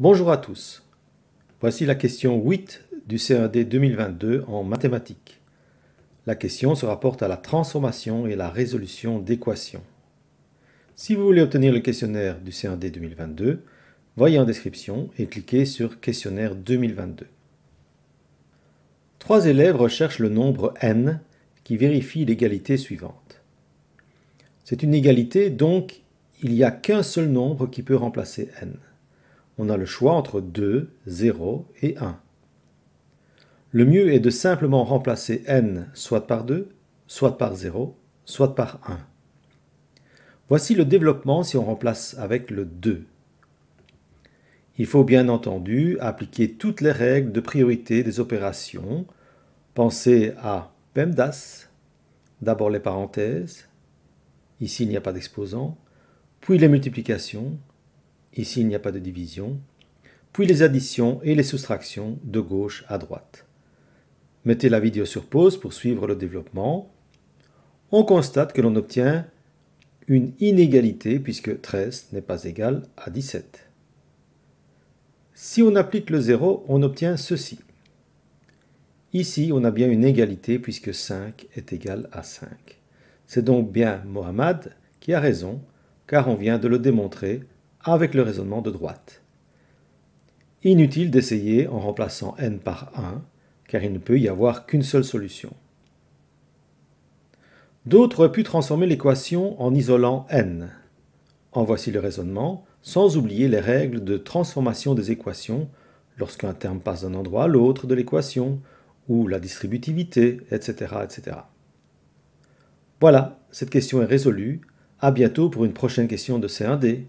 Bonjour à tous. Voici la question 8 du C1D 2022 en mathématiques. La question se rapporte à la transformation et la résolution d'équations. Si vous voulez obtenir le questionnaire du C1D 2022, voyez en description et cliquez sur Questionnaire 2022. Trois élèves recherchent le nombre n qui vérifie l'égalité suivante. C'est une égalité, donc il n'y a qu'un seul nombre qui peut remplacer n on a le choix entre 2, 0 et 1. Le mieux est de simplement remplacer n soit par 2, soit par 0, soit par 1. Voici le développement si on remplace avec le 2. Il faut bien entendu appliquer toutes les règles de priorité des opérations. Pensez à PEMDAS, d'abord les parenthèses, ici il n'y a pas d'exposant, puis les multiplications, ici il n'y a pas de division, puis les additions et les soustractions de gauche à droite. Mettez la vidéo sur pause pour suivre le développement. On constate que l'on obtient une inégalité puisque 13 n'est pas égal à 17. Si on applique le 0, on obtient ceci. Ici, on a bien une égalité puisque 5 est égal à 5. C'est donc bien Mohamed qui a raison, car on vient de le démontrer avec le raisonnement de droite. Inutile d'essayer en remplaçant n par 1, car il ne peut y avoir qu'une seule solution. D'autres auraient pu transformer l'équation en isolant n. En voici le raisonnement, sans oublier les règles de transformation des équations lorsqu'un terme passe d'un endroit à l'autre de l'équation, ou la distributivité, etc. etc. Voilà, cette question est résolue. À bientôt pour une prochaine question de C1D.